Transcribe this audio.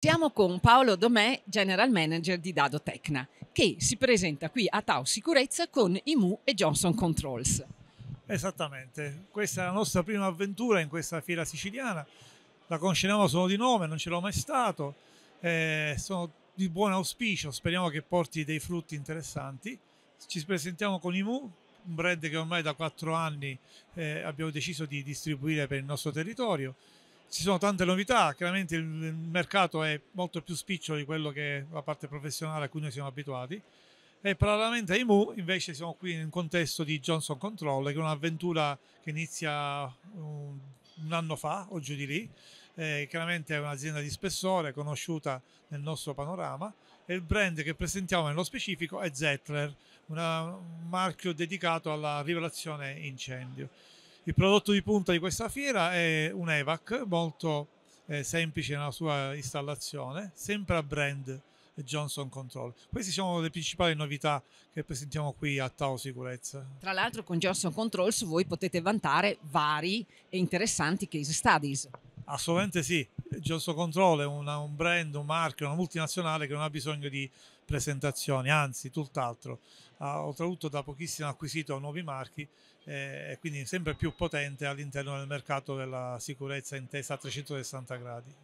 Siamo con Paolo Domè, General Manager di Dado Tecna, che si presenta qui a Tau Sicurezza con IMU e Johnson Controls. Esattamente, questa è la nostra prima avventura in questa fiera siciliana. La conosciamo solo di nome, non ce l'ho mai stato. Eh, sono di buon auspicio, speriamo che porti dei frutti interessanti. Ci presentiamo con IMU, un brand che ormai da quattro anni eh, abbiamo deciso di distribuire per il nostro territorio ci sono tante novità, chiaramente il mercato è molto più spicciolo di quello che la parte professionale a cui noi siamo abituati e parallelamente ai MU invece siamo qui in un contesto di Johnson Control che è un'avventura che inizia un, un, anno fa o giù di lì, eh, chiaramente è un'azienda di spessore conosciuta nel nostro panorama e il brand che presentiamo nello specifico è Zettler, una, un marchio dedicato alla rivelazione incendio. Il prodotto di punta di questa fiera è un EVAC molto eh, semplice nella sua installazione, sempre a brand Johnson Control. Queste sono le principali novità che presentiamo qui a Tao Sicurezza. Tra l'altro con Johnson Controls voi potete vantare vari e interessanti case studies. Assolutamente sì, Johnson Control è una, un brand, un marchio, una multinazionale che non ha bisogno di presentazioni, anzi tutt'altro, ha oltretutto da pochissimo acquisito nuovi marchi eh, e quindi sempre più potente all'interno del mercato della sicurezza intesa a 360 gradi.